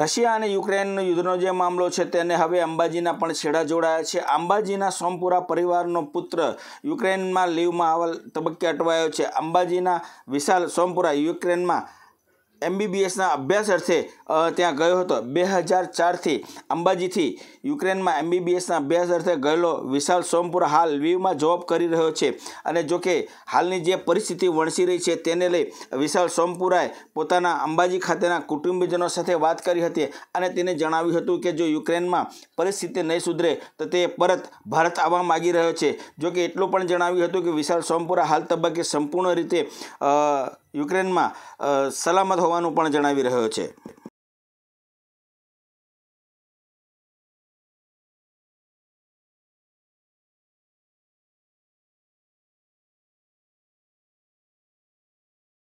Russia અને યુક્રેનનો યુદ્ધનો જે મામલો છે તેને હવે અંબાજીના પણ છેડા જોડાયા છે અંબાજીના સોમપુરા પરિવારનો પુત્ર યુક્રેનમાં લીવમાં આવા તબક્કે અટવાયો છે અંબાજીના વિશાલ સોમપુરા યુક્રેનમાં એમબીબીએસના અભ્યાસ અર્થે ત્યાં ગયો હતો બે હજાર ચારથી અંબાજીથી યુક્રેનમાં એમબીબીએસના અભ્યાસ અર્થે ગયેલો વિશાલ સોમપુર હાલ લીવમાં જોબ કરી રહ્યો છે અને જોકે હાલની જે પરિસ્થિતિ વણસી રહી છે તેને લઈ વિશાલ સોમપુરાએ પોતાના અંબાજી ખાતેના કુટુંબીજનો સાથે વાત કરી હતી અને તેને જણાવ્યું હતું કે જો યુક્રેનમાં પરિસ્થિતિ નહીં સુધરે તો તે પરત ભારત આવવા માગી રહ્યો છે જોકે એટલું પણ જણાવ્યું હતું કે વિશાલ સોમપુરા હાલ તબક્કે સંપૂર્ણ રીતે યુક્રેનમાં સલામત હોવાનું પણ જણાવી રહ્યો છે